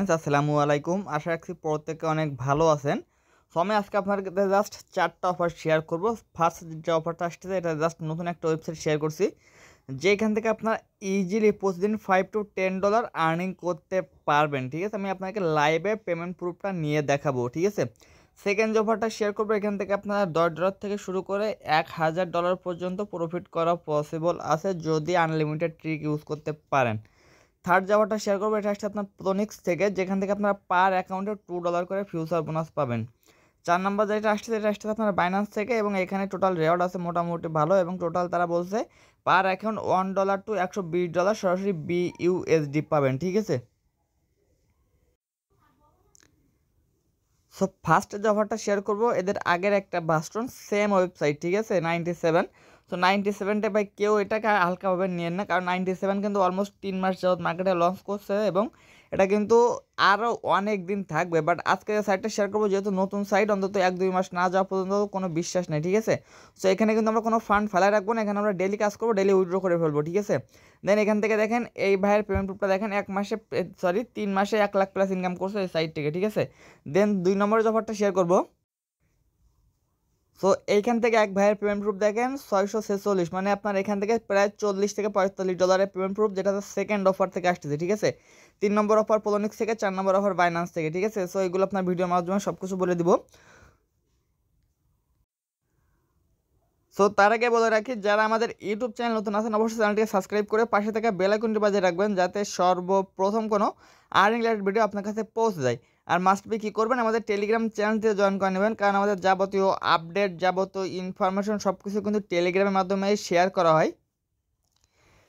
friends আসসালামু আলাইকুম আশা রাখছি প্রত্যেকে অনেক ভালো আছেন সো আমি আজকে আপনাদের জাস্ট চারটা অফার শেয়ার করব ফার্স্ট যে অফারটা আসছে এটা জাস্ট নতুন একটা ওয়েবসাইট শেয়ার করছি যেখান থেকে আপনার ইজিলি প্রতিদিন five to ten dollar earning করতে পারবেন ঠিক আছে আমি আপনাকে লাইভে পেমেন্ট প্রুফটা নিয়ে দেখাবো ঠিক আছে সেকেন্ড যে অফারটা শেয়ার করবো এখান থেকে আপনারা দশ ডলার থেকে শুরু করে এক হাজার ডলার পর্যন্ত প্রফিট করা পসিবল আছে যদি আনলিমিটেড ট্রিক ইউজ করতে পারেন থার্ড যাওয়াটা শেয়ার করবো এটা আসছে আপনার প্রোনিক্স থেকে যেখান থেকে আপনারা পার অ্যাকাউন্টে টু ডলার করে ফিউচার বোনাস পাবেন চার নম্বর যেটা আসছে সেটা আসছে আপনার বাইন্যান্স থেকে এবং এখানে টোটাল রেওয়ার্ড আছে মোটামুটি ভালো এবং টোটাল তারা বলছে per account one dollar to একশো বিশ ডলার সরাসরি বিইউএসডি পাবেন ঠিক আছে সো ফার্স্ট যে অফারটা শেয়ার করবো এদের আগের একটা বাস্টন সেম ওয়েবসাইট ঠিক আছে নাইনটি সেভেন তো নাইনটি সেভেনটা ভাই কেউ এটাকে হালকাভাবে নিয়ে না কারণ নাইনটি সেভেন কিন্তু অলমোস্ট তিন মাস যাবত মার্কেটে লঞ্চ করছে এবং এটা কিন্তু আরও অনেক দিন থাকবে বাট আজকে যে সাইটটা শেয়ার করবো যেহেতু নতুন সাইট অন্তত এক দুই মাস না যাওয়া পর্যন্ত কোনো বিশ্বাস নেই ঠিক আছে সো এখানে কিন্তু আমরা কোনো ফান্ড ফেলায় রাখবো না এখানে আমরা ডেলি কাজ করবো ডেলি উইড্রো করে ফেলবো ঠিক আছে দেন এখান থেকে দেখেন এই ভাইয়ের পেমেন্ট প্রুফটা দেখেন এক মাসে সরি তিন মাসে এক লাখ প্লাস ইনকাম করছে এই সাইট থেকে ঠিক আছে দেন দুই নম্বরে যে অফারটা শেয়ার করবো সো এইখান থেকে এক ভাইয়ের পেমেন্ট প্রুফ দেখেন ছয়শো ছেচল্লিশ মানে আপনার এখান থেকে প্রায় চল্লিশ থেকে পঁয়তাল্লিশ ডলারের পেমেন্ট প্রুফ যেটা সেকেন্ড অফার থেকে আসতেছে ঠিক আছে তিন নম্বর অফার পোলোনিক্স থেকে চার নম্বর অফার বাইনান্স থেকে ঠিক আছে সো এগুলো আপনার ভিডিওর মাধ্যমে সব কিছু বলে দিব সো তার আগে বলে রাখি যারা আমাদের ইউটিউব চ্যানেল নতুন আছেন অবশ্যই চ্যানেলটিকে সাবস্ক্রাইব করে পাশে থাকা বেল আইকনটি বাজিয়ে রাখবেন যাতে সর্বপ্রথম কোনো আর্নিং রিলেটেড ভিডিও আপনার কাছে পৌঁছে যায় আর মাস্ট বি কী করবেন আমাদের টেলিগ্রাম চ্যানেল থেকে জয়েন করে নেবেন কারণ আমাদের যাবতীয় আপডেট যাবতীয় ইনফরমেশন সব কিছু কিন্তু টেলিগ্রামের মাধ্যমে শেয়ার করা হয়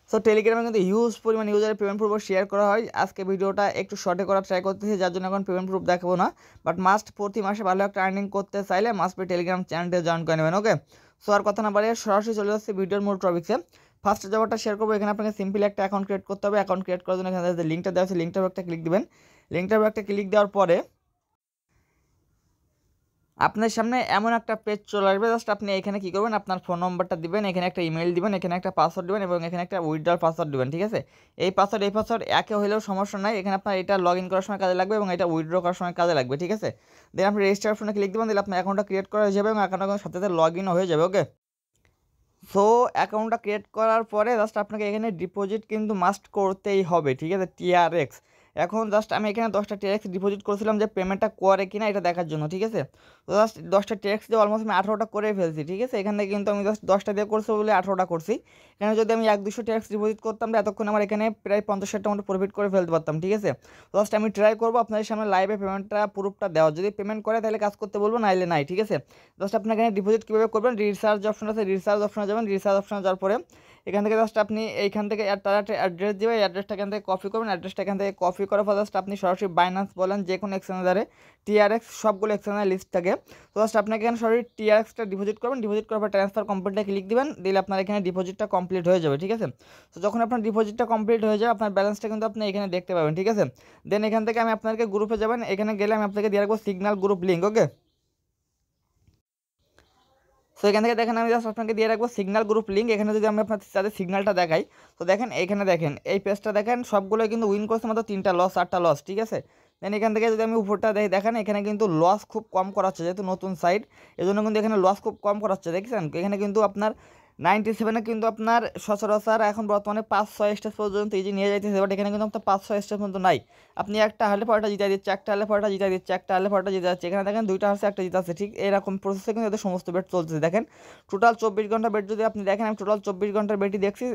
সো টেলিগ্রামে কিন্তু হিউজ পরিমাণ ইউজারের পেমেন্ট প্রুফ শেয়ার করা হয় আজকে ভিডিওটা একটু শর্টে করার ট্রাই করতেছি যার জন্য এখন পেমেন্ট প্রুফ দেখাবো না বাট মাস্ট প্রতি মাসে ভালো একটা আর্নিং করতে চাইলে মাস্ট টেলিগ্রাম চ্যানেলটা জয়েন করে নেবেন ওকে সো আর কথা না বাড়িয়ে সরাসরি চলে যাচ্ছে ভিডিওর মূল টপিক্সে ফার্স্ট যাওয়াটা শেয়ার করবো এখানে আপনাকে সিম্পলি একটা অ্যাকাউন্ট ক্রিয়েট করতে হবে অ্যাকাউন্ট ক্রিয়েট করার জন্য এখানে যে লিঙ্কটা দেওয়া আছে লিঙ্কটার একটা ক্লিক দেবেন লিঙ্কটার একটা ক্লিক দেওয়ার পরে আপনার সামনে এমন একটা পেজ চলে আসবে জাস্ট আপনি এখানে কী করবেন আপনার ফোন নম্বরটা দিবেন এখানে একটা ইমেল দিবেন এখানে একটা পাসওয়ার্ড দিবেন এবং এখানে একটা উইথড্রল পাসওয়ার্ড দিবেন ঠিক আছে এই পাসওয়ার্ড এই পাসওয়ার্ড একে হলেও সমস্যা নাই এখানে আপনার এটা লগ ইন করার সময় কাজে লাগবে এবং এটা উইথড্র করার সময় কাজে লাগবে ঠিক আছে দেন আপনি রেজিস্টার ফোনে ক্লিক দেবেন দিলে আপনার অ্যাকাউন্টটা ক্রিয়েট করা হয়ে যাবে এবং অ্যাকাউন্টের সাথে সাথে লগ ইন হয়ে যাবে ওকে সো অ্যাকাউন্টটা ক্রিয়েট করার পরে জাস্ট আপনাকে এখানে ডিপোজিট কিন্তু মাস্ট করতেই হবে ঠিক আছে টিআরএক্স এখন জাস্ট আমি এখানে দশটা টেক্স ডিপোজিট করেছিলাম যে পেমেন্টটা করে কিনা এটা দেখার জন্য ঠিক আছে তো জাস্ট দশটা টেক্স দিয়ে অলমোস্ট আমি আঠারোটা করে ফেলছি ঠিক আছে এখান থেকে কিন্তু আমি জাস্ট দশটা দিয়ে করছি বলে আঠারোটা করছি এখানে যদি আমি এক দুশো টেক্স ডিপোজিট করতাম এতক্ষণ আমার এখানে প্রায় পঞ্চাশ টাকা মতো প্রফিট করে ফেলতে পারতাম ঠিক আছে জাস্ট আমি ট্রাই করবো আপনাদের সামনে লাইভে পেমেন্টটা প্রুফটা দেওয়া যদি পেমেন্ট করে তাহলে কাজ করতে বলবো নাইলে নাই ঠিক আছে জাস্ট আপনার এখানে ডিপোজিট কীভাবে করবেন রিচার্জ অপশন আছে রিচার্জ অপশনে যাবেন রিচার্জ অপশনে যাওয়ার পরে এখান থেকে জাস্ট আপনি এইখান থেকে তারা একটা অ্যাড্রেস দেবে অ্যাড্রেসটা এখান থেকে কপি করবেন অ্যাড্রেসটা এখান থেকে কপি করার পর জাস্ট আপনি সরাসরি বাইন্যান্স বলেন যে কোনো এক্সচেঞ্জারে টিআরএক্স সবগুলো এক্সচেঞ্জের লিস্ট থাকে তো জাস্ট আপনাকে এখানে সরাসরি টিআরএক্সটা ডিপোজিট করবেন ডিপোজিট করার পর ট্রান্সফার কমপ্লিটটা ক্লিক দিবেন দিলে আপনার এখানে ডিপোজিটটা কমপ্লিট হয়ে যাবে ঠিক আছে তো যখন আপনার ডিপোজিটটা কমপ্লিট হয়ে যাবে আপনার ব্যালেন্সটা কিন্তু আপনি এখানে দেখতে পাবেন ঠিক আছে দেন এখান থেকে আমি আপনাকে গ্রুপে যাবেন এখানে গেলে আমি আপনাকে দিয়ে রাখবো signal group link okay so এখান থেকে দেখেন আমি জাস্ট আপনাকে দিয়ে রাখবো সিগনাল গ্রুপ লিঙ্ক এখানে যদি আমি আপনার তাদের সিগনালটা দেখাই তো দেখেন এখানে দেখেন এই পেজটা দেখেন সবগুলো কিন্তু উইন করছে মাত্র তিনটা লস আটটা লস ঠিক আছে দেন এখান থেকে যদি আমি উপরটা দেখি দেখেন এখানে কিন্তু লস খুব কম করাচ্ছে যেহেতু নতুন সাইট এজন্য কিন্তু এখানে লস খুব কম করাচ্ছে দেখছেন এখানে কিন্তু আপনার নাইনটি সেভেনে কিন্তু আপনার সচরাচর এখন বর্তমানে পাঁচ ছয় স্টেজ পর্যন্ত যে নিয়ে যাইতেছে বাট এখানে কিন্তু আপনার পাঁচ ছয় স্টেজ পর্যন্ত নাই আপনি একটা হালে পরটা জিতা দিচ্ছে একটা হালে পরটা জিতা দিচ্ছে একটা হালে পরটা জিতে যাচ্ছে এখানে দেখেন দুইটা হাসে একটা জিতাচ্ছে ঠিক এরকম প্রসেসে কিন্তু এদের সমস্ত বেট চলতেছে দেখেন টোটাল চব্বিশ ঘন্টা বেট যদি আপনি দেখেন আমি টোটাল চব্বিশ ঘন্টার বেটই দেখছি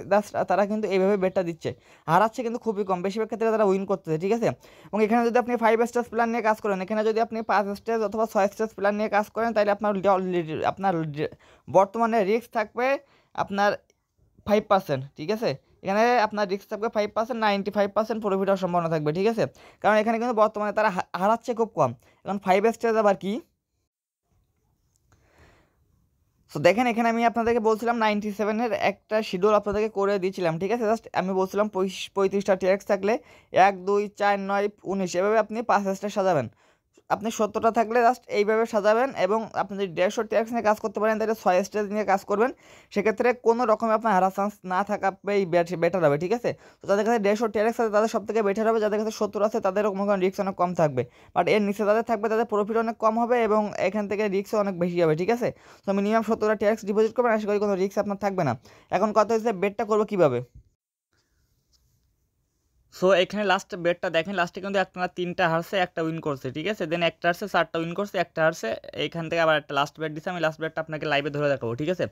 তারা কিন্তু এইভাবে বেটটা দিচ্ছে হারাচ্ছে কিন্তু খুবই কম বেশিরভাগ ক্ষেত্রে তারা উইন করতেছে ঠিক আছে এবং এখানে যদি আপনি ফাইভ স্টেজ প্ল্যান নিয়ে কাজ করেন এখানে যদি আপনি পাঁচ স্টেজ অথবা ছয় স্টেজ প্ল্যান নিয়ে কাজ করেন তাহলে আপনার আপনার বর্তমানে রিস্ক থাকবে আপনার ফাইভ পার্সেন্ট ঠিক আছে এখানে আপনার রিক্স থাকবে five percent ninety five percent profit হওয়ার সম্ভাবনা থাকবে ঠিক আছে কারণ এখানে কিন্তু বর্তমানে তারা হারাচ্ছে খুব কম এখন ফাইভ স্টেজ আবার কি সো দেখেন এখানে আমি আপনাদেরকে বলছিলাম নাইনটি সেভেনের একটা শিডিউল আপনাদেরকে করে দিয়েছিলাম ঠিক আছে জাস্ট আমি বলছিলাম পঁয়ত্রিশটা ট্যাক্স থাকলে এক দুই চার নয় উনিশ এভাবে আপনি পাঁচ স্টার সাজাবেন আপনি সত্তরটা থাকলে জাস্ট এইভাবে সাজাবেন এবং আপনি যদি দেড়শো ট্যাক্স নিয়ে কাজ করতে পারেন তাহলে ছয় স্টেজ নিয়ে কাজ করবেন সেক্ষেত্রে কোনো রকমে আপনার হারা চান্স না থাকাই বেটার হবে ঠিক আছে তো যাদের কাছে দেড়শো ট্যাক্স আছে তাদের সব থেকে বেটার হবে যাদের কাছে সত্তর আছে তাদের মনে করেন রিক্স অনেক কম থাকবে বাট এর নিচে যাদের থাকবে তাদের প্রফিট অনেক কম হবে এবং এখান থেকে রিক্সও অনেক বেশি হবে ঠিক আছে তো মিনিমাম সত্তরটা ট্যাক্স ডিপোজিট করবেন আশা করি কোনো রিক্স আপনার থাকবে না এখন কথা হচ্ছে বেটটা করবো কীভাবে সো এখানে লাস্ট বেটটা দেখেন লাস্টে কিন্তু আপনারা তিনটা হারসে একটা উইন করছে ঠিক আছে দেন একটা হারসে চারটা উইন করছে একটা হারসে এখান থেকে আবার একটা লাস্ট বেট দিছে আমি লাস্ট বেটটা আপনাকে লাইভে ধরে দেখাবো ঠিক আছে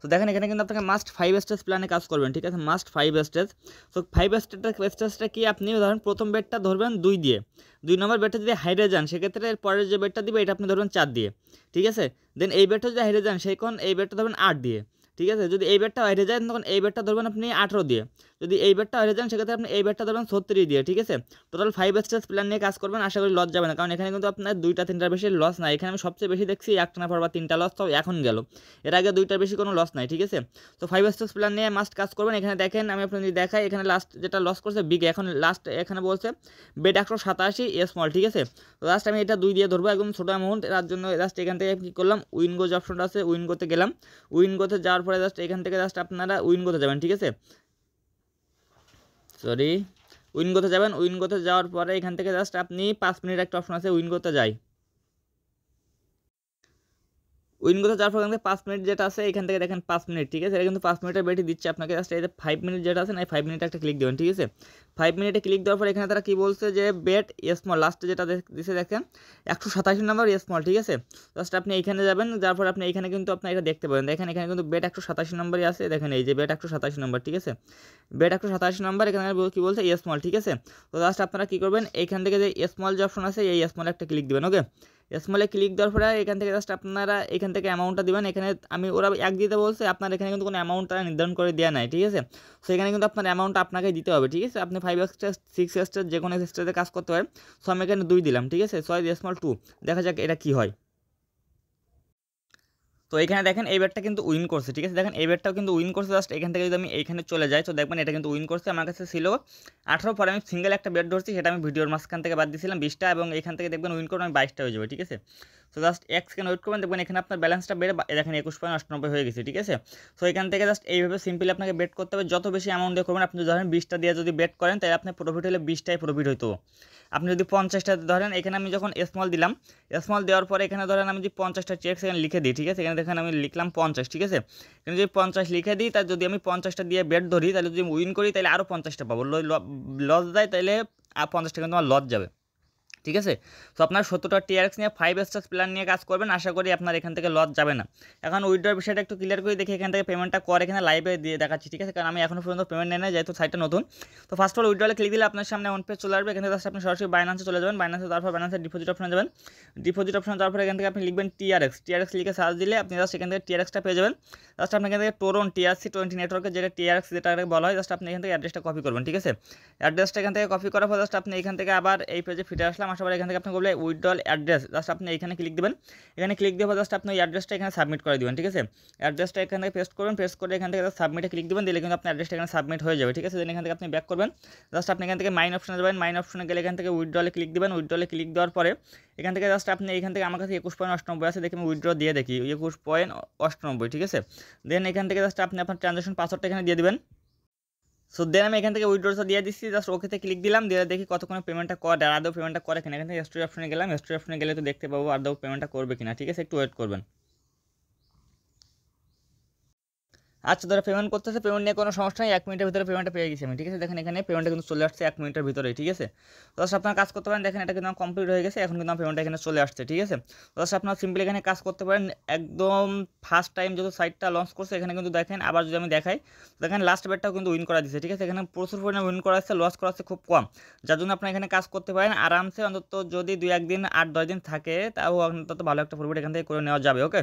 তো দেখেন এখানে কিন্তু আপনাকে মাস্ট ফাইভ স্টেজ প্ল্যানে কাজ করবেন ঠিক আছে must five stage so five স্টেজটা স্টেজটা কি আপনি ধরেন প্রথম বেটটা ধরবেন দুই দিয়ে দুই নম্বর বেটটা যদি হাইরে যান সেক্ষেত্রে এর পরের যে বেটটা দিবে এটা আপনি ধরবেন চার দিয়ে ঠিক আছে দেন এই বেটটা যদি হাইরে যান সেই কোন এই বেটটা ধরবেন আট দিয়ে ঠিক আছে যদি এই বেটটা হাইরে যায় তখন এই বেটটা ধরবেন আপনি আঠেরো দিয়ে যদি এই ব্যাটটা হয়ে যান সেক্ষেত্রে আপনি এই ব্যাটটা ধরবেন ছত্রিশ দিয়ে ঠিক আছে টোটাল ফাইভ স্টেজ প্ল্যান নিয়ে কাজ করবেন আশা করি লস যাবে না কারণ এখানে কিন্তু আপনার দুইটা তিনটার বেশি লস নাই এখানে আমি সবচেয়ে বেশি দেখছি একটা না পর তিনটা লস তো এখন গেল এর আগে দুইটার বেশি কোনো লস নাই ঠিক আছে তো ফাইভ স্টেজ প্ল্যান নিয়ে মাস্ট কাজ করবেন এখানে দেখেন আমি আপনার যদি দেখাই এখানে লাস্ট যেটা লস করছে বিগে এখন লাস্ট এখানে বলছে বেড একশো সাতাশি স্মল ঠিক আছে তো লাস্ট আমি এটা দুই দিয়ে ধরবো একদম ছোটো অ্যামাউন্ট তার জন্য লাস্ট এখান থেকে কী করলাম উইনগো যে অপশনটা আছে উইনগোতে গেলাম উইনগোতে যাওয়ার পরে জাস্ট এখান থেকে জাস্ট আপনারা উইনগোতে যাবেন ঠিক আছে সরি উইনগোতে যাবেন উইনগোতে যাওয়ার পরে এখান থেকে জাস্ট আপনি পাঁচ মিনিট একটা অপশন আছে উইনগোতে যাই উইন যার ফলে পাঁচ মিনিট যেটা আছে এখান থেকে দেখেন পাঁচ মিনিট ঠিক আছে এটা কিন্তু পাঁচ মিনিটের বেটি দিচ্ছে আপনাকে জাস্ট এই যে ফাইভ মিনিট যেটা আছে না এই ফাইভ মিনিটে একটা ক্লিক দেবেন ঠিক আছে ফাইভ মিনিটে ক্লিক দেওয়ার পর এখানে তারা কী বলছে যে বেট স্মল লাস্টে যেটা দিচ্ছে দেখেন একশো সাতাশি নম্বর স্মল ঠিক আছে জাস্ট আপনি এখানে যাবেন যার ফলে আপনি এখানে কিন্তু আপনি এটা দেখতে পাবেন দেখেন এখানে কিন্তু বেট একশো সাতাশি নম্বরই আছে দেখেন এই যে বেট একশো সাতাশি নম্বর ঠিক আছে বেট একশো সাতাশি নম্বর এখানে কী বলছে স্মল ঠিক আছে তো জাস্ট আপনারা কী করবেন এইখান থেকে যে স্মল যে অপশন আছে এই স্মল একটা ক্লিক দেবেন ওকে স্মলে ক্লিক দেওয়ার পরে এখান থেকে জাস্ট আপনারা এখান থেকে অ্যামাউন্টটা দেবেন এখানে আমি ওরা এক দিতে বলছে আপনার এখানে কিন্তু কোনো অ্যামাউন্ট তারা নির্ধারণ করে দেওয়া নাই ঠিক আছে সো এখানে কিন্তু আপনার অ্যামাউন্টটা আপনাকে দিতে হবে ঠিক আছে আপনি ফাইভ এক্সট্রা সিক্স এক্সটার যে কোনো এক্সট্রাতে কাজ করতে পারেন সো আমি এখানে দুই দিলাম ঠিক আছে সো স্মল টু দেখা যাক এটা কী হয় তো এখানে দেখেন এই ব্যাটটা কিন্তু উইন করছে ঠিক আছে দেখেন এই ব্যাটটাও কিন্তু উইন করছে জাস্ট এখান থেকে যদি আমি এইখানে চলে যাই তো দেখবেন এটা কিন্তু উইন করছে আমার কাছে ছিল আঠারো পরে আমি সিঙ্গেল একটা ব্যাট ধরছি সেটা আমি ভিডিওর মাঝখান থেকে বাদ দিয়েছিলাম বিশটা এবং এখান থেকে দেখবেন উইন করে আমি বাইশটা হয়ে যাবে ঠিক আছে সো জাস্ট এক সেকেন্ড ওয়েট করবেন দেখবেন এখানে আপনার ব্যালেন্সটা বেড়ে দেখেন একুশ পয়েন্ট অষ্টানব্বই হয়ে গেছে ঠিক আছে সো এখান থেকে জাস্ট এইভাবে সিম্পলি আপনাকে বেট করতে হবে যত বেশি অ্যামাউন্ট দিয়ে করবেন আপনি ধরেন বিশটা দিয়ে যদি বেট করেন তাহলে আপনার প্রফিট হলে বিশটাই প্রফিট হইতো আপনি যদি পঞ্চাশটা ধরেন এখানে আমি যখন স্মল দিলাম স্মল দেওয়ার পরে এখানে ধরেন আমি যদি পঞ্চাশটা চেক সেখানে লিখে দিই ঠিক আছে এখানে দেখেন আমি লিখলাম পঞ্চাশ ঠিক আছে এখানে যদি পঞ্চাশ লিখে দিই তার যদি আমি পঞ্চাশটা দিয়ে বেট ধরি তাহলে যদি উইন করি তাহলে আরও পঞ্চাশটা পাবো লস যায় তাহলে আর পঞ্চাশটা কিন্তু আমার লস যাবে ঠিক আছে তো আপনার সত্তরটা টিআরএক্স নিয়ে ফাইভ স্টার্স প্ল্যান নিয়ে কাজ করবেন আশা করি আপনার এখান থেকে লস যাবে না এখন উইড্রোর বিষয়টা একটু ক্লিয়ার করে দেখি এখান থেকে পেমেন্টটা কর এখানে লাইভে দিয়ে দেখাচ্ছি ঠিক আছে কারণ আমি এখনও পর্যন্ত পেমেন্ট নেই না যেহেতু সাইটটা নতুন তো ফার্স্ট অল উইড্রোলে ক্লিক দিলে আপনার সামনে অন পেজ চলে আসবে এখান থেকে আপনি সরাসরি বাইনান্সে চলে যাবেন বাইনান্সে তারপর বাইনান্সের ডিপোজিট অপশনে যাবেন ডিপোজিট অপশনে তারপর এখান থেকে আপনি লিখবেন টিআরএক্স টিআরএক্স লিখে সার্চ দিলে আপনি জাস্ট এখান থেকে টিআরএক্সটা পেয়ে যাবেন জাস্ট আপনি এখান থেকে টোরন টিআরসি টোয়েন্টি নেটওয়ার্কের যেটা টিআরএক্স যেটা বলা হয় জাস্ট আপনি এখান থেকে অ্যাড্রেসটা কপি করবেন ঠিক আছে অ্যাড্রেসটা এখান থেকে কপি করার পর জাস্ট আপনি এখান থেকে আবার এই পেজে ফিরে আসলাম আসার পরে এখান থেকে আপনি বলবেন উইথড্রল অ্যাড্রেস জাস্ট আপনি এখানে ক্লিক দেবেন এখানে ক্লিক দেওয়ার জাস্ট আপনি ওই অ্যাড্রেসটা এখানে সাবমিট করে দেবেন ঠিক আছে অ্যাড্রেসটা এখান থেকে পেস্ট করবেন পেস্ট করে এখান থেকে সাবমিটে ক্লিক দেবেন দিলে কিন্তু আপনার অ্যাড্রেসটা এখানে সাবমিট হয়ে যাবে ঠিক আছে দেন এখান থেকে আপনি ব্যাক করবেন জাস্ট আপনি এখান থেকে মাইন অপশনে যাবেন মাইন অপশনে গেলে এখান থেকে উইথড্রলে ক্লিক দেবেন উইথড্রলে ক্লিক দেওয়ার পরে এখান থেকে জাস্ট আপনি এখান থেকে আমার কাছে একুশ পয়েন্ট অষ্টানব্বই আছে দেখে আমি উইথড্র দিয়ে দেখি একুশ পয়েন্ট অষ্টানব্বই ঠিক আছে দেন এখান থেকে জাস্ট আপনি আপনার ট্রানজাকশন পাসওয়ার্ডটা এখানে দিয়ে দেবেন সো দেন আমি এখান থেকে উইড্রোসা দিয়ে দিচ্ছি জাস্ট ওকেতে ক্লিক দিলাম দিয়ে দেখি কতক্ষণ পেমেন্টটা করে আর আদৌ পেমেন্টটা করে কিনা এখান থেকে হিস্ট্রি অপশনে গেলাম হিস্ট্রি অপশনে গেলে তো দেখতে পাবো আদৌ পেমেন্টটা করবে কিনা ঠিক আছে একটু ওয়েট করবেন আচ্ছা ধরো পেমেন্ট করতেছে পেমেন্ট নিয়ে কোনো সমস্যা নেই এক মিনিটের ভিতরে পেমেন্টটা পেয়ে গেছি আমি ঠিক আছে দেখেন এখানে পেমেন্টটা কিন্তু চলে আসছে এক মিনিটের ভিতরে ঠিক আছে দশ আপনার কাজ করতে পারেন দেখেন এটা কিন্তু আমার কমপ্লিট হয়ে গেছে এখন কিন্তু আমার পেমেন্টটা এখানে চলে আসছে ঠিক আছে দশ আপনার সিম্পলি এখানে কাজ করতে পারেন একদম ফার্স্ট টাইম যেহেতু সাইটটা লঞ্চ করছে এখানে কিন্তু দেখেন আবার যদি আমি দেখাই দেখেন লাস্ট বেটটাও কিন্তু উইন করা দিচ্ছে ঠিক আছে এখানে প্রচুর পরিমাণে উইন করা আছে লস করা আছে খুব কম যার জন্য আপনার এখানে কাজ করতে পারেন আরামসে অন্তত যদি দুই একদিন আট দশ দিন থাকে তাও অন্তত ভালো একটা প্রফিট এখান থেকে করে নেওয়া যাবে ওকে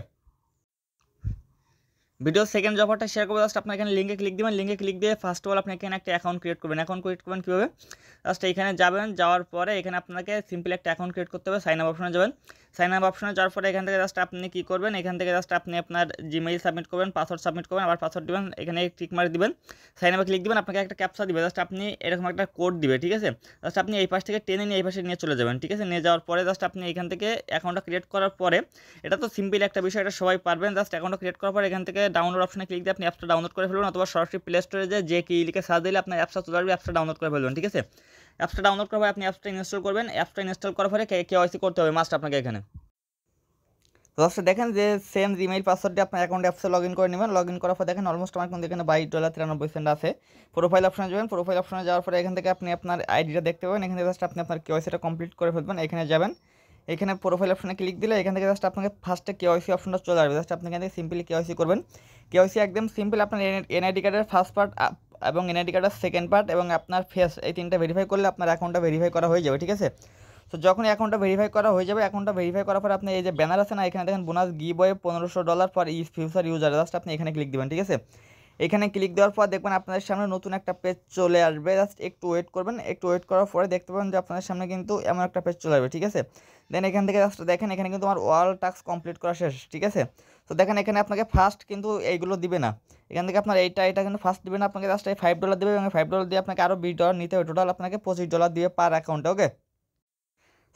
ভিডিও সেকেন্ড যে অফারটা শেয়ার করবো জাস্ট আপনার এখানে লিঙ্কে ক্লিক দেবেন লিঙ্কে ক্লিক দিয়ে ফার্স্ট অফ অল আপনি এখানে একটা অ্যাকাউন্ট ক্রিয়েট করবেন অ্যাকাউন্ট ক্রিয়েট করবেন কীভাবে জাস্ট এখানে যাবেন যাওয়ার পরে এখানে আপনাকে সিম্পল একটা অ্যাকাউন্ট ক্রিয়েট করতে হবে সাইন আপ অপশনে যাবেন সাইন আপ অপশনে যাওয়ার পরে এখান থেকে জাস্ট আপনি কী করবেন এখান থেকে জাস্ট আপনি আপনার জিমেইল সাবমিট করবেন পাসওয়ার্ড সাবমিট করবেন আবার পাসওয়ার্ড দিবেন এখানে টিক মার্ক দিবেন সাইন আপে ক্লিক দিবেন আপনাকে একটা ক্যাপসা দিবে জাস্ট আপনি এরকম একটা কোড দিবে ঠিক আছে জাস্ট আপনি এই পাশ থেকে টেনে নিয়ে এই পাশে নিয়ে চলে যাবেন ঠিক আছে নিয়ে যাওয়ার পরে জাস্ট আপনি এখান থেকে অ্যাকাউন্টটা ক্রিয়েট করার পরে এটা তো সিম্পল একটা বিষয় এটা সবাই পারবেন জাস্ট অ্যাকাউন্টটা ক্রিয়েট করার পর এখান থেকে ডাউনলোড অপশনে ক্লিক দিয়ে আপনি অ্যাপসটা ডাউনলোড করে ফেলবেন অথবা সরাসরি প্লে স্টোরে যে কি লিখে সার্চ দিলে আপনার অ্যাপসটা চলে আসবে অ্যাপসটা ডাউনলোড করে ফেলবেন ঠিক আছে অ্যাপসটা ডাউনলোড করবে আপনি অ্যাপসটা ইনস্টল করবেন অ্যাপসটা ইনস্টল করার পরে কেওয়াইসি করতে হবে মাস্ট আপনাকে এখানে লাস্টে দেখেন যে সেম জিমেইল পাসওয়ার্ডটি আপনার অ্যাকাউন্ট অ্যাপসে লগ ইন করে নেবেন লগ ইন করার পর দেখেন অলমোস্ট আমার কিন্তু এখানে বাইশ ডলার তিরানব্বই সেন্ট আছে প্রোফাইল অপশনে যাবেন প্রোফাইল অপশনে যাওয়ার পরে এখান থেকে আপনি আপনার আইডিটা দেখতে পাবেন এখানে জাস্ট আপনি আপনার কেওয়াইসিটা কমপ্লিট করে ফেলবেন এখানে যাবেন এখানে প্রোফাইল অপশনে ক্লিক দিলে এখান থেকে জাস্ট আপনাকে ফার্স্টে কে ওয়াইসি অপশনটা চলে আসবে জাস্ট আপনি এখান থেকে সিম্পলি ওয়াইসি করবেন ওয়াইসি একদম সিম্পল আপনার এনআইডি কার্ডের ফার্স্ট পার্ট এবং এনআইডি কার্ডের সেকেন্ড পার্ট এবং আপনার ফেস এই তিনটা ভেরিফাই করলে আপনার অ্যাকাউন্টটা ভেরিফাই করা হয়ে যাবে ঠিক আছে সো যখন অ্যাকাউন্টটা ভেরিফাই করা হয়ে যাবে অ্যাকাউন্টটা ভেরিফাই করার পর আপনি এই যে ব্যানার আছে না এখানে দেখেন বোনাস গি বয়ে পনেরোশো ডলার পর ইস ফিউচার ইউজার জাস্ট আপনি এখানে ক্লিক দেবেন ঠিক আছে এখানে ক্লিক দেওয়ার পর দেখবেন আপনাদের সামনে নতুন একটা পেজ চলে আসবে জাস্ট একটু ওয়েট করবেন একটু ওয়েট করার পরে দেখতে পাবেন যে আপনাদের সামনে কিন্তু এমন একটা পেজ চলে আসবে ঠিক আছে দেন এখান থেকে জাস্ট দেখেন এখানে কিন্তু আমার ওয়াল টাস্ক কমপ্লিট করা শেষ ঠিক আছে তো দেখেন এখানে আপনাকে ফার্স্ট কিন্তু এইগুলো দিবে না এখান থেকে আপনার এইটা এটা কিন্তু ফার্স্ট দিবে না আপনাকে জাস্ট এই ফাইভ ডলার দেবে এবং ফাইভ ডলার দিয়ে আপনাকে আরও বিশ ডলার নিতে হবে টোটাল আপনাকে পঁচিশ ডলার দিবে পার অ্যাকাউন্টে ওকে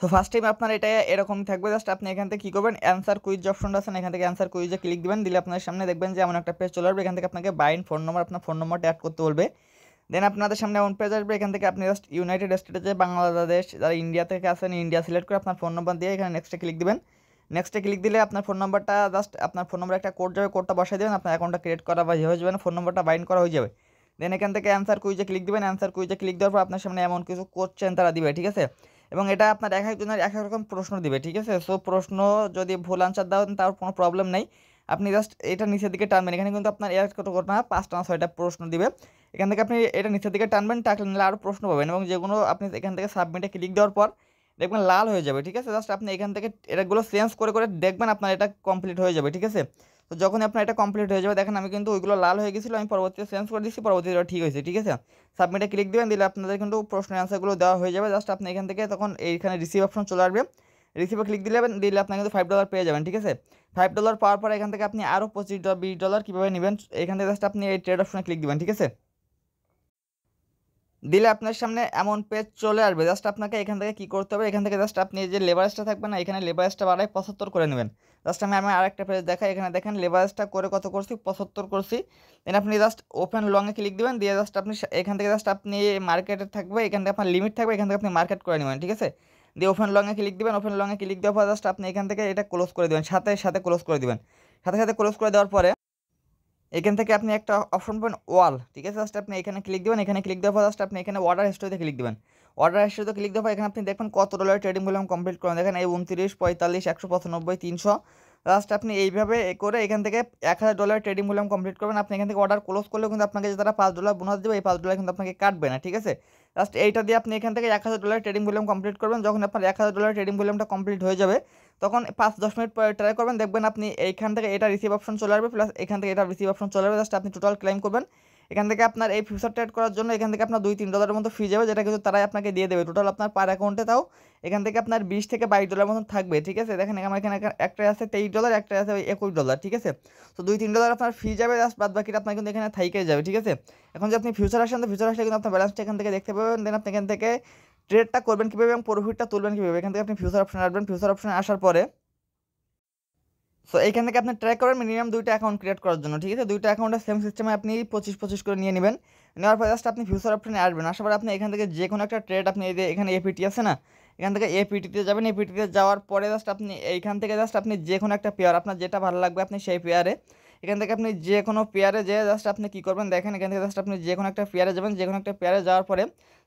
তো ফার্স্ট টাইম আপনার এটা এরকম থাকবে জাস্ট আপনি এখান থেকে কী করবেন অ্যান্সার কুইজ অপশনটা আছেন এখান থেকে অ্যান্সার কুইজে ক্লিক দিবেন দিলে আপনার সামনে দেখবেন যে এমন একটা পেজ চলে আসবে এখান থেকে আপনাকে বাইন ফোন নম্বর আপনার ফোন নম্বরটা অ্যাড করতে বলবে দেন আপনাদের সামনে এমন পেজ আসবে এখান থেকে আপনি জাস্ট ইউনাইটেড স্টেটে বাংলাদেশ যারা ইন্ডিয়া থেকে আসেন ইন্ডিয়া সিলেক্ট করে আপনার ফোন নম্বর দিয়ে এখানে নেক্সটে ক্লিক দিবেন নেক্সটে ক্লিক দিলে আপনার ফোন নম্বরটা জাস্ট আপনার ফোন নম্বর একটা কোড যাবে কোডটা বসাই দেবেন আপনার অ্যাকাউন্টটা ক্রিয়েট করা বা হয়ে যাবে ফোন নম্বরটা বাইন্ড করা হয়ে যাবে দেন এখান থেকে অ্যান্সার কুইজে ক্লিক দিবেন অ্যান্সার কুইজে ক্লিক দেওয়ার পর আপনার সামনে এমন কিছু কোশ্চেন তারা দিবে ঠিক আছে এবং এটা আপনার এক একজনের এক এক রকম প্রশ্ন দিবে ঠিক আছে সো প্রশ্ন যদি ভুল আনসার দাও তার কোনো প্রবলেম নেই আপনি জাস্ট এটা নিচের দিকে টানবেন এখানে কিন্তু আপনার এক না পাঁচটা না ছয়টা প্রশ্ন দিবে এখান থেকে আপনি এটা নিচের দিকে টানবেন টাকলে নিলে আরও প্রশ্ন পাবেন এবং যেগুলো আপনি এখান থেকে সাবমিটে ক্লিক দেওয়ার পর দেখবেন লাল হয়ে যাবে ঠিক আছে জাস্ট আপনি এখান থেকে এটাগুলো চেঞ্জ করে করে দেখবেন আপনার এটা কমপ্লিট হয়ে যাবে ঠিক আছে তো যখন আপনার এটা কমপ্লিট হয়ে যাবে দেখেন আমি কিন্তু ওইগুলো লাল হয়ে গেছিলো আমি পরবর্তীতে চেঞ্জ করে দিচ্ছি পরবর্তীতে ঠিক হয়েছে ঠিক আছে সাবমিটে ক্লিক দেবেন দিলে আপনাদের কিন্তু প্রশ্নের অ্যান্সারগুলো দেওয়া হয়ে যাবে জাস্ট আপনি এখান থেকে তখন এইখানে রিসিভ অপশন চলে আসবে রিসিভে ক্লিক দিলে দিলে আপনার কিন্তু ফাইভ ডলার পেয়ে যাবেন ঠিক আছে ফাইভ ডলার পাওয়ার পর এখান থেকে আপনি আরও পঁচিশ ডলার বিশ ডলার কীভাবে নেবেন এখান থেকে জাস্ট আপনি এই ট্রেড অপশনে ক্লিক দেবেন ঠিক আছে দিলে আপনার সামনে এমন পেজ চলে আসবে জাস্ট আপনাকে এখান থেকে কী করতে হবে এখান থেকে জাস্ট আপনি যে লেবারেজটা থাকবে না এখানে লেবারেজটা বাড়ায় পঁচাত্তর করে নেবেন জাস্ট আমি আমি আরেকটা পেজ দেখাই এখানে দেখেন লেভারেজটা করে কত করছি পঁচাত্তর করছি দেন আপনি জাস্ট ওপেন লংয়ে ক্লিক দেবেন দিয়ে জাস্ট আপনি এখান থেকে জাস্ট আপনি মার্কেটে থাকবে এখান থেকে আপনার লিমিট থাকবে এখান থেকে আপনি মার্কেট করে নেবেন ঠিক আছে দিয়ে ওপেন লংয়ে ক্লিক দেবেন ওপেন লংয়ে ক্লিক দেওয়ার পর জাস্ট আপনি এখান থেকে এটা ক্লোজ করে দেবেন সাথে সাথে ক্লোজ করে দেবেন সাথে সাথে ক্লোজ করে দেওয়ার পরে এখান থেকে আপনি একটা অপশন পাবেন ওয়াল ঠিক আছে জাস্ট আপনি এখানে ক্লিক দেবেন এখানে ক্লিক দেওয়ার পর জাস্ট আপনি এখানে ওয়াটার হিস্টোরিতে ক্লিক দেবেন অর্ডার হিসেবে তো ক্লিক দেবো এখানে আপনি দেখবেন কত ডলার ট্রেডিং ভলিউম কমপ্লিট করেন দেখেন এই উনত্রিশ পঁয়তাল্লিশ একশো পঁচানব্বই তিনশো লাস্ট আপনি এইভাবে করে এখান থেকে এক হাজার ডলার ট্রেডিং ভলিউম কমপ্লিট করবেন আপনি এখান থেকে অর্ডার ক্লোজ করলেও কিন্তু আপনাকে যে তারা পাঁচ ডলার বোনাস দেবে এই পাঁচ ডলার কিন্তু আপনাকে কাটবে না ঠিক আছে লাস্ট এইটা দিয়ে আপনি এখান থেকে এক হাজার ডলার ট্রেডিং ভলিউম কমপ্লিট করবেন যখন আপনার এক হাজার ডলার ট্রেডিং ভলিউমটা কমপ্লিট হয়ে যাবে তখন পাঁচ দশ মিনিট পরে ট্রাই করবেন দেখবেন আপনি এইখান থেকে এটা রিসিভ অপশন চলে আসবে প্লাস এখান থেকে এটা রিসিভ অপশন চলে আসবে জাস্ট আপনি টোটাল ক্লেম করবেন এখান থেকে আপনার এই ফিউচার ট্রেড করার জন্য এখান থেকে আপনার দুই তিন ডলারের মতো ফি যাবে যেটা কিন্তু তারাই আপনাকে দিয়ে দেবে টোটাল আপনার পার অ্যাকাউন্টে তাও এখান থেকে আপনার বিশ থেকে বাইশ ডলার মতন থাকবে ঠিক আছে দেখেন আমার এখানে একটাই আছে তেইশ ডলার একটাই আছে ওই একুশ ডলার ঠিক আছে তো দুই তিন ডলার আপনার ফি যাবে জাস্ট বাদ বাকিটা আপনার কিন্তু এখানে থাইকে যাবে ঠিক আছে এখন যে আপনি ফিউচার আসেন তো ফিউচার আসলে কিন্তু আপনার ব্যালেন্সটা এখান থেকে দেখতে পাবেন দেন আপনি এখান থেকে ট্রেডটা করবেন কীভাবে এবং প্রফিটটা তুলবেন কীভাবে এখান থেকে আপনি ফিউচার অপশন আসবেন ফিউচার অপশন আসার পরে সো এখান থেকে আপনি ট্রাই করেন মিনিমাম দুইটা অ্যাকাউন্ট ক্রিয়েট করার জন্য ঠিক আছে দুইটা অ্যাকাউন্টের সেম সিস্টেমে আপনি পঁচিশ পঁচিশ করে নিয়ে নেবেন নেওয়ার পর জাস্ট আপনি ফিউচার অপশানে আসবেন আসার পরে আপনি এখান থেকে যে কোনো একটা ট্রেড আপনি এই যে এখানে এপিটি আছে না এখান থেকে এপিটিতে যাবেন এপিটিতে যাওয়ার পরে জাস্ট আপনি এইখান থেকে জাস্ট আপনি যে কোনো একটা পেয়ার আপনার যেটা ভালো লাগবে আপনি সেই পেয়ারে এখান থেকে আপনি যে কোনো পেয়ারে যেয়ে জাস্ট আপনি কী করবেন দেখেন এখান থেকে জাস্ট আপনি যে কোনো একটা পেয়ারে যাবেন যে কোনো একটা পেয়ারে যাওয়ার পরে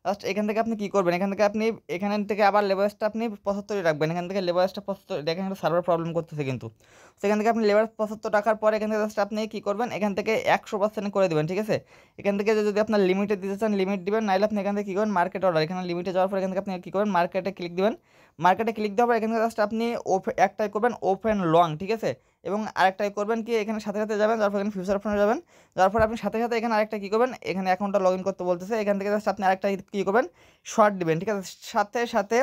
জাস্ট এখান থেকে আপনি কী করবেন এখান থেকে আপনি এখান থেকে আবার লেবারসটা আপনি পঁচাত্তরই রাখবেন এখান থেকে লেবারসটা পঁচাত্তর দেখেন একটা সার্ভার প্রবলেম করতেছে কিন্তু সেখান থেকে আপনি লেবার পঁচাত্তর রাখার পর এখান থেকে জাস্ট আপনি কী করবেন এখান থেকে একশো পার্সেন্ট করে দেবেন ঠিক আছে এখান থেকে যদি আপনার লিমিটে দিতে চান লিমিট দেবেন নাহলে আপনি এখান থেকে কী করবেন মার্কেট অর্ডার এখানে লিমিটে যাওয়ার পর এখান থেকে আপনি কী করবেন মার্কেটে ক্লিক দেবেন মার্কেটে ক্লিক দেওয়ার পর এখান থেকে জাস্ট আপনি ওপে একটাই করবেন ওপেন লং ঠিক আছে এবং আরেকটা করবেন কি এখানে সাথে সাথে যাবেন যার ফলে এখানে ফিউচার অপশনে যাবেন যার ফলে আপনি সাথে সাথে এখানে আরেকটা কী করবেন এখানে অ্যাকাউন্টটা লগ করতে বলতেছে এখান থেকে জাস্ট আপনি আরেকটা কী করবেন শর্ট দেবেন ঠিক আছে সাথে সাথে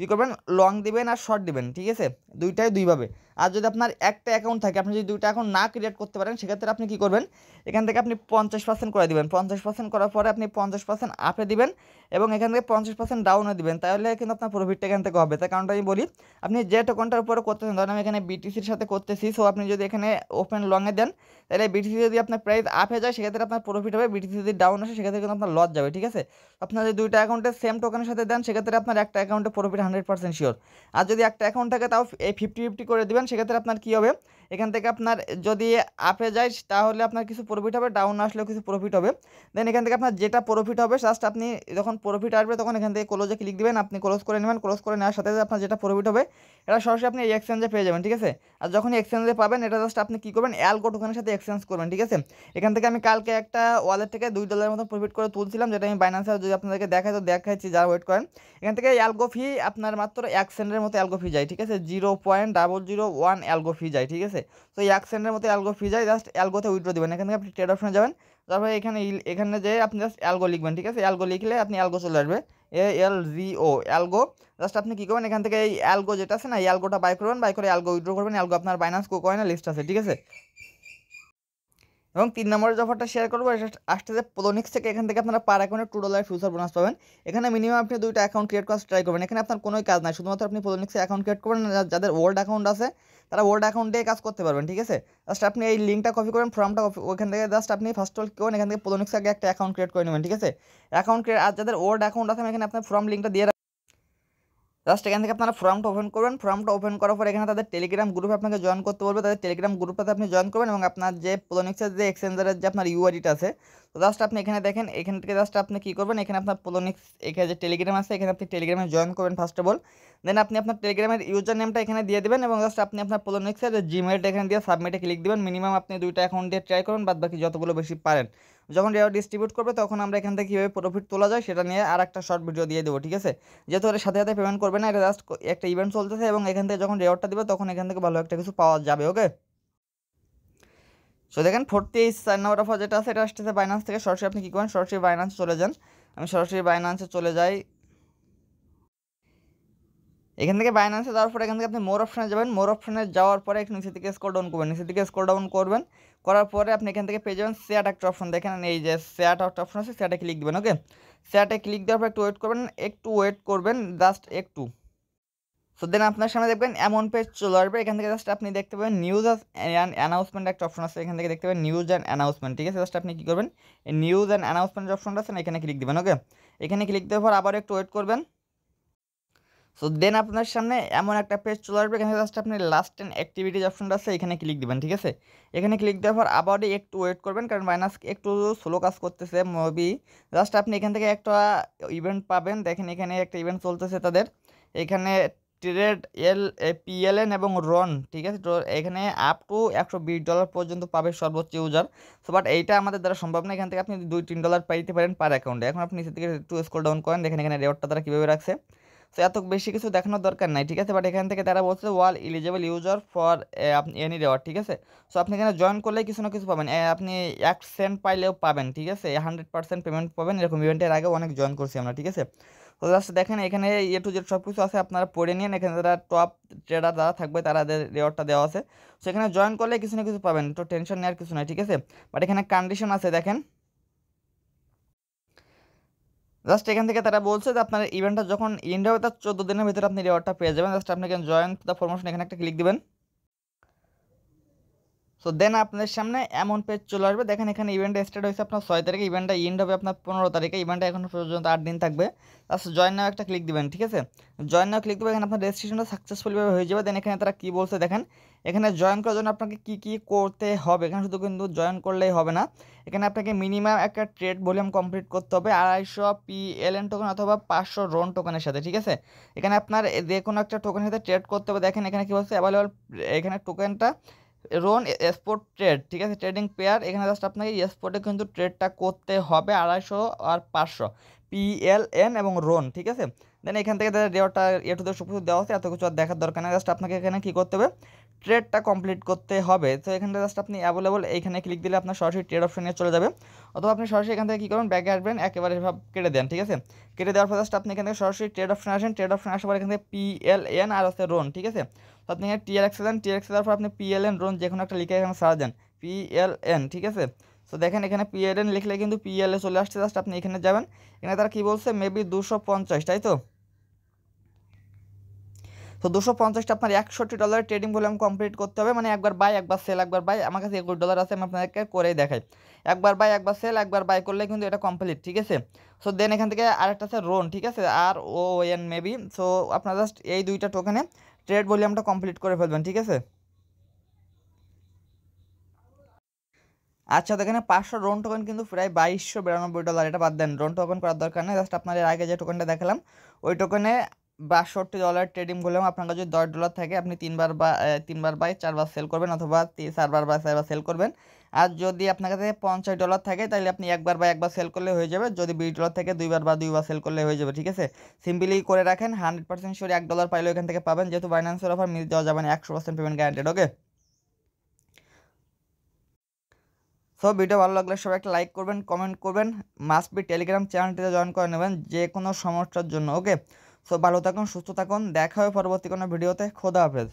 কী করবেন লং দিবেন আর শর্ট দিবেন ঠিক আছে দুইটাই দুইভাবে আর যদি আপনার একটা অ্যাকাউন্ট থাকে আপনি যদি দুইটা অ্যাকাউন্ট না ক্রিয়েট করতে পারেন সেক্ষেত্রে আপনি কী করবেন এখান থেকে আপনি পঞ্চাশ পার্সেন্ট করে দেবেন পঞ্চাশ পার্সেন্ট করার পরে আপনি পঞ্চাশ পার্সেন্ট আপে দিবেন এবং এখান থেকে পঞ্চাশ পার্সেন্ট ডাউনে দিবেন তাহলে কিন্তু আপনার প্রফিটটা এখান থেকে হবে তার কারণটা আমি বলি আপনি যে অ্যাকাউন্টটার উপরে করতেছেন ধরেন আমি এখানে বিটিসির সাথে করতেছি সো আপনি যদি এখানে ওপেন লংয়ে দেন তাহলে বিটিসি যদি আপনার প্রাইস আপে যায় সেক্ষেত্রে আপনার প্রফিট হবে বিটিসি যদি ডাউন আসে সেক্ষেত্রে কিন্তু আপনার লস যাবে ঠিক আছে আপনার যদি দুইটা অ্যাকাউন্টে সেম টোকেনের সাথে দেন সেক্ষেত্রে আপনার একটা অ্যাকাউন্টে প্রফিট হান্ড্রেড পার্সেন্ট শিওর আর যদি একটা অ্যাকাউন্ট থাকে তাও এই ফিফটি ফিফটি করে দেবেন সেক্ষেত্রে আপনার কী হবে এখান থেকে আপনার যদি আপে যায় তাহলে আপনার কিছু প্রফিট হবে ডাউন আসলেও কিছু প্রফিট হবে দেন এখান থেকে আপনার যেটা প্রফিট হবে জাস্ট আপনি যখন প্রফিট আসবে তখন এখান থেকে ক্লোজে ক্লিক দেবেন আপনি ক্লোজ করে নেবেন ক্লোজ করে নেওয়ার সাথে আপনার যেটা প্রফিট হবে এটা সরাসরি আপনি এই এক্সচেঞ্জে পেয়ে যাবেন ঠিক আছে আর যখন এক্সচেঞ্জে পাবেন এটা জাস্ট আপনি কী করবেন অ্যালগো টোকেনের সাথে এক্সচেঞ্জ করবেন ঠিক আছে এখান থেকে আমি কালকে একটা ওয়ালেট থেকে দুই ডলারের মতো প্রফিট করে তুলছিলাম যেটা আমি বাইন্যান্সে যদি আপনাদেরকে দেখাই তো দেখাচ্ছি যারা ওয়েট করেন এখান থেকে অ্যালগো ফি আপনার মাত্র এক সেন্টের মতো অ্যালগো ফি যায় ঠিক আছে zero point double zero one algo fee যায় ঠিক আছে আছে তো এই এক সেন্টের মতো অ্যালগো ফ্রি যায় জাস্ট অ্যালগোতে উইড্রো দেবেন এখান থেকে আপনি ট্রেড অপশনে যাবেন তারপরে এখানে এখানে যে আপনি জাস্ট অ্যালগো লিখবেন ঠিক আছে অ্যালগো লিখলে আপনি অ্যালগো চলে আসবে এ এল জি ও অ্যালগো জাস্ট আপনি কী করবেন এখান থেকে এই অ্যালগো যেটা আছে না এই অ্যালগোটা বাই করবেন বাই করে অ্যালগো উইড্রো করবেন অ্যালগো আপনার বাইনান্স কোকয়েনের লিস্ট আছে ঠিক আছে এবং তিন নম্বরের জফারটা অফারটা শেয়ার করবো আসতে যে প্রোনিক্স থেকে এখান থেকে আপনারা পার অ্যাকাউন্টে টু ডলার ফিউচার বোনাস পাবেন এখানে মিনিমাম আপনি দুইটা অ্যাকাউন্ট ক্রিয়েট করার ট্রাই করবেন এখানে আপনার কোনোই কাজ নাই শুধুমাত্র আপনি প্রোনিক্সে অ্যাকাউন্ট ক্রিয়েট করবেন যাদের ওল্ড অ্যাকাউন্ট আছে তারা ওল্ড অ্যাকাউন্ট দিয়ে কাজ করতে পারবেন ঠিক আছে জাস্ট আপনি এই লিঙ্কটা কপি করবেন ফর্মটা কপি ওখান থেকে জাস্ট আপনি ফার্স্ট অল করেন এখান থেকে পোলোনিক্স আগে একটা অ্যাকাউন্ট ক্রিয়েট করে নেবেন ঠিক আছে অ্যাকাউন্ট ক্রিয়েট আর যাদের ওল্ড অ্যাকাউন্ট আছে আমি এখানে আপনার ফর্ম লিঙ্কটা দিয়ে জাস্ট এখান থেকে আপনারা ফর্মটা ওপেন করবেন ফর্মটা ওপেন করার পর এখানে তাদের টেলিগ্রাম গ্রুপে আপনাকে জয়েন করতে বলবে তাদের টেলিগ্রাম গ্রুপটাতে আপনি জয়েন করবেন এবং আপনার যে পোলোনিক্সের যে এক্সচেঞ্জারের যে আপনার ইউআইডিটা আছে তো জাস্ট আপনি এখানে দেখেন এখান থেকে জাস্ট আপনি কী করবেন এখানে আপনার পোলোনিক্স এখানে যে টেলিগ্রাম আছে এখানে আপনি টেলিগ্রামে জয়েন করবেন ফার্স্ট অফ অল দেন আপনি আপনার টেলিগ্রামের ইউজার নেমটা এখানে দিয়ে দেবেন এবং জাস্ট আপনি আপনার পোলোনিক্সের জিমেলটা এখানে দিয়ে সাবমিটে ক্লিক দেবেন মিনিমাম আপনি দুইটা অ্যাকাউন্ট দিয়ে ট্রাই করবেন বাদ বাকি যতগুলো বেশি পারেন যখন রেওয়ার ডিস্ট্রিবিউট করবে তখন আমরা এখান থেকে কীভাবে প্রফিট তোলা যায় সেটা নিয়ে আর একটা শর্ট ভিডিও দিয়ে দেবো ঠিক আছে যেহেতু এর সাথে সাথে পেমেন্ট করবে না এটা জাস্ট একটা ইভেন্ট চলতেছে এবং এখান থেকে যখন রেওয়ারটা দেবে তখন এখান থেকে ভালো একটা কিছু পাওয়া যাবে ওকে সো দেখেন ফোর্থে চার নম্বর অফার যেটা আছে এটা আসতেছে বাইনান্স থেকে সরাসরি আপনি কী করেন সরাসরি বাইনান্স চলে যান আমি সরাসরি বাইনান্সে চলে যাই এখান থেকে বাইন্যান্সে যাওয়ার পরে এখান থেকে আপনি মোর অপশানে যাবেন মোর অপশানে যাওয়ার পরে এখানে নিচের দিকে স্কোর ডাউন করবেন নিচের দিকে স্কোর ডাউন করবেন করার পরে আপনি এখান থেকে পেয়ে যাবেন শেয়ার একটা অপশন দেখেন এই যে শেয়ার একটা অপশন আছে শেয়ারে ক্লিক দেবেন ওকে শেয়ারে ক্লিক দেওয়ার পর একটু ওয়েট করবেন একটু ওয়েট করবেন জাস্ট একটু সো দেন আপনার সামনে দেখবেন এমন পেজ চলে আসবে এখান থেকে জাস্ট আপনি দেখতে পাবেন নিউজ অ্যান্ড অ্যানাউন্সমেন্ট একটা অপশন আছে এখান থেকে দেখতে পাবেন নিউজ অ্যান্ড অ্যানাউন্সমেন্ট ঠিক আছে জাস্ট আপনি কী করবেন নিউজ অ্যান্ড অ্যানাউন্সমেন্ট অপশনটা আছে না এখানে ক্লিক দেবেন ওকে এখানে ক্লিক দেওয়ার পর আবার একটু ওয়েট করবেন সো দেন আপনার সামনে এমন একটা পেজ চলে আসবে এখানে জাস্ট আপনি লাস্ট অ্যান্ড অ্যাক্টিভিটিজ অপশনটা আছে এখানে ক্লিক দিবেন ঠিক আছে এখানে ক্লিক দেওয়ার পর আবারই একটু ওয়েট করবেন কারণ মাইনাস একটু স্লো কাজ করতেছে মুভি জাস্ট আপনি এখান থেকে একটা ইভেন্ট পাবেন দেখেন এখানে একটা ইভেন্ট চলতেছে তাদের এখানে ট্রেড এল পিএলএন এবং রন ঠিক আছে তো এখানে আপ টু একশো বিশ ডলার পর্যন্ত পাবে সর্বোচ্চ ইউজার সো বাট এইটা আমাদের দ্বারা সম্ভব না এখান থেকে আপনি দুই তিন ডলার পাইতে পারেন পার অ্যাকাউন্টে এখন আপনি নিচের দিকে একটু স্কোল ডাউন করেন দেখেন এখানে রেওয়ার্ডটা তারা কীভাবে রাখছে সো এত বেশি কিছু দেখানোর দরকার নাই ঠিক আছে বাট এখান থেকে তারা বলছে all eligible user for any reward ঠিক আছে সো আপনি এখানে জয়েন করলে কিছু না কিছু পাবেন আপনি এক সেন্ট পাইলেও পাবেন ঠিক আছে হান্ড্রেড পার্সেন্ট পেমেন্ট পাবেন এরকম ইভেন্টের আগে অনেক জয়েন করছি আমরা ঠিক আছে তো জাস্ট দেখেন এখানে এ টু জেড সব কিছু আছে আপনারা পড়ে নিন এখানে যারা টপ ট্রেডার যারা থাকবে তাদের রেওয়ার্ডটা দেওয়া আছে সো এখানে জয়েন করলে কিছু না কিছু পাবেন তো টেনশন নেওয়ার কিছু নাই ঠিক আছে বাট এখানে কন্ডিশন আছে দেখেন জাস্ট এখান থেকে তারা বলছে যে আপনার ইভেন্টটা যখন এন্ড হবে তার চোদ্দো দিনের ভিতরে আপনি রিওয়ার্ডটা পেয়ে যাবেন জাস্ট আপনি জয়েন দ্য ফরমেশন এখানে একটা ক্লিক দিবেন সো দেন আপনাদের সামনে এমন পেজ চলে আসবে দেখেন এখানে ইভেন্টটা স্টার্ট হয়েছে আপনার ছয় তারিখে ইভেন্টটা ইন্ড হবে আপনার পনেরো তারিখে ইভেন্টটা এখন পর্যন্ত আট দিন থাকবে তার জয়েন নাও একটা ক্লিক দিবেন ঠিক আছে জয়েন নাও ক্লিক দেবেন এখানে আপনার রেজিস্ট্রেশনটা সাকসেসফুলভাবে হয়ে যাবে দেন এখানে তারা কী বলছে দেখেন এখানে জয়েন করার জন্য আপনাকে কী কী করতে হবে এখানে শুধু কিন্তু জয়েন করলেই হবে না এখানে আপনাকে মিনিমাম একটা ট্রেড ভলিউম কমপ্লিট করতে হবে আড়াইশো পি এল এন টোকেন অথবা পাঁচশো রোন টোকেনের সাথে ঠিক আছে এখানে আপনার যে কোনো একটা টোকেনের সাথে ট্রেড করতে হবে দেখেন এখানে কী বলছে অ্যাভেলেবল এখানে টোকেনটা রোন স্পোর্ট ট্রেড ঠিক আছে ট্রেডিং পেয়ার এখানে জাস্ট আপনাকে স্পোর্টে কিন্তু ট্রেডটা করতে হবে আড়াইশো আর পাঁচশো পিএলএন এবং রোন ঠিক আছে দেন এখান থেকে দেওয়াটা এ টু দেওয়া আছে এত কিছু আর দেখার দরকার নেই জাস্ট আপনাকে এখানে কী করতে হবে ট্রেডটা কমপ্লিট করতে হবে তো এখানটা জাস্ট আপনি অ্যাভেলেবল এইখানে ক্লিক দিলে আপনার সরাসরি ট্রেড অপশনে চলে যাবে অথবা আপনি সরাসরি এখান থেকে কী করবেন ব্যাগে আসবেন একেবারে ভাব কেটে দেন ঠিক আছে কেটে দেওয়ার পর জাস্ট আপনি এখান থেকে সরাসরি ট্রেড অপশন আসেন ট্রেড অপশন আসার পর এখান থেকে পিএলএন আর আছে রোন ঠিক আছে তো আপনি এখানে টিআরএক্সে দেন টিআরএক্সে দেওয়ার পর আপনি পিএলএন রোন যে কোনো একটা লিখে এখানে সারা দেন পিএলএন ঠিক আছে তো দেখেন এখানে পিএলএন লিখলে কিন্তু পিএলএ চলে আসছে জাস্ট আপনি এখানে যাবেন এখানে তারা কী বলছে মেবি দুশো পঞ্চাশ তাই তো তো দুশো পঞ্চাশটা আপনার একষট্টি ডলারের ট্রেডিং ভলিউম কমপ্লিট করতে হবে মানে একবার বাই একবার সেল একবার বাই আমার কাছে একুশ ডলার আছে আমি আপনাদেরকে করেই দেখাই একবার বাই একবার সেল একবার বাই করলে কিন্তু এটা কমপ্লিট ঠিক আছে সো দেন এখান থেকে আরেকটা আছে রোন ঠিক আছে আর ও এন মেবি সো আপনার জাস্ট এই দুইটা টোকেনে ট্রেড ভলিউমটা কমপ্লিট করে ফেলবেন ঠিক আছে আচ্ছা দেখেন পাঁচশো রোন টোকেন কিন্তু প্রায় বাইশশো বিরানব্বই ডলার এটা বাদ দেন রোন টোকেন করার দরকার নেই জাস্ট আপনার আগে যে টোকেনটা দেখালাম ওই টোকেনে বাষট্টি ডলার ট্রেডিং ভলিউম আপনার কাছে যদি দশ ডলার থাকে আপনি তিনবার বা তিনবার বাই চারবার সেল করবেন অথবা চারবার বা চারবার সেল করবেন আর যদি আপনার কাছে পঞ্চাশ ডলার থাকে তাহলে আপনি একবার বা একবার সেল করলে হয়ে যাবে যদি বিশ ডলার থাকে দুইবার বা দুইবার সেল করলে হয়ে যাবে ঠিক আছে সিম্পলি করে রাখেন হান্ড্রেড পার্সেন্ট শিওর এক ডলার পাইলে এখান থেকে পাবেন যেহেতু বাইন্যান্সের অফার মিস দেওয়া যাবে না একশো percent payment guaranteed okay so video ভালো লাগলে সবাই একটা লাইক করবেন কমেন্ট করবেন মাস্ট বি টেলিগ্রাম চ্যানেলটিতে জয়েন করে নেবেন যে কোনো সমস্যার জন্য ওকে সো ভালো থাকুন সুস্থ থাকুন দেখা হবে পরবর্তী কোনো ভিডিওতে খোদা হাফেজ